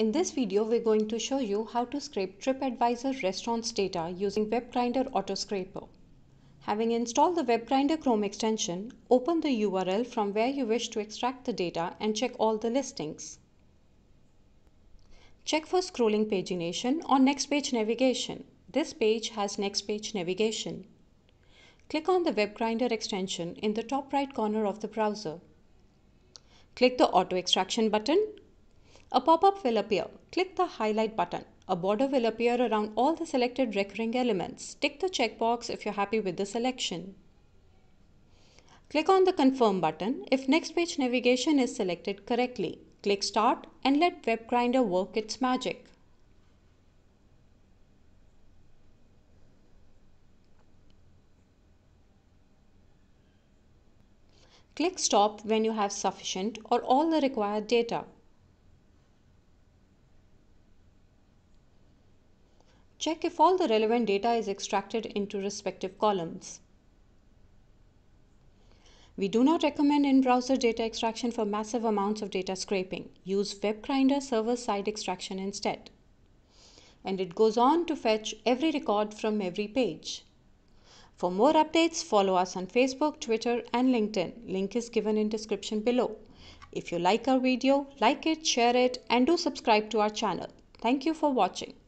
In this video, we're going to show you how to scrape TripAdvisor restaurants data using WebGrinder Autoscraper. Having installed the WebGrinder Chrome extension, open the URL from where you wish to extract the data and check all the listings. Check for scrolling pagination or next page navigation. This page has next page navigation. Click on the WebGrinder extension in the top right corner of the browser. Click the auto extraction button a pop-up will appear. Click the highlight button. A border will appear around all the selected recurring elements. Tick the checkbox if you're happy with the selection. Click on the confirm button if next page navigation is selected correctly. Click start and let WebGrinder work its magic. Click stop when you have sufficient or all the required data. check if all the relevant data is extracted into respective columns. We do not recommend in-browser data extraction for massive amounts of data scraping. Use WebGrinder server-side extraction instead. And it goes on to fetch every record from every page. For more updates, follow us on Facebook, Twitter and LinkedIn. Link is given in description below. If you like our video, like it, share it and do subscribe to our channel. Thank you for watching.